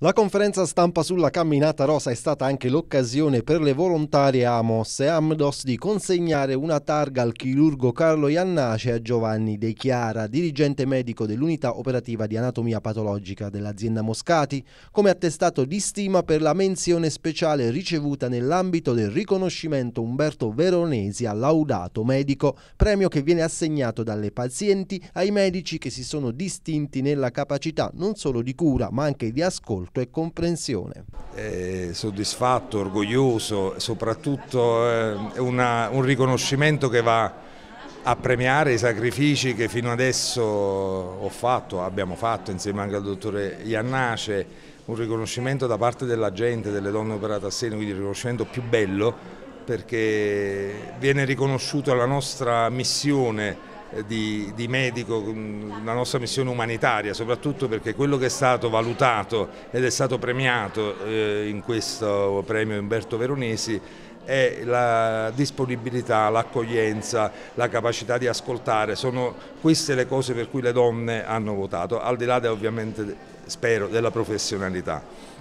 La conferenza stampa sulla camminata rosa è stata anche l'occasione per le volontarie Amos e Amdos di consegnare una targa al chirurgo Carlo Iannace e a Giovanni De Chiara, dirigente medico dell'unità operativa di anatomia patologica dell'azienda Moscati, come attestato di stima per la menzione speciale ricevuta nell'ambito del riconoscimento Umberto Veronesi a Laudato Medico, premio che viene assegnato dalle pazienti ai medici che si sono distinti nella capacità non solo di cura ma anche di ascolto ascolto e comprensione. È soddisfatto, orgoglioso, soprattutto è eh, una, un riconoscimento che va a premiare i sacrifici che fino adesso ho fatto, abbiamo fatto insieme anche al dottore Iannace, un riconoscimento da parte della gente, delle donne operate a seno, quindi il riconoscimento più bello perché viene riconosciuta la nostra missione eh, di, di, medico, mm, la nostra missione umanitaria, soprattutto perché quello che è stato valutato ed è stato premiato eh, in questo premio Umberto Veronesi è la disponibilità, l'accoglienza, la capacità di ascoltare, sono queste le cose per cui le donne hanno votato, al di là ovviamente, spero, della professionalità.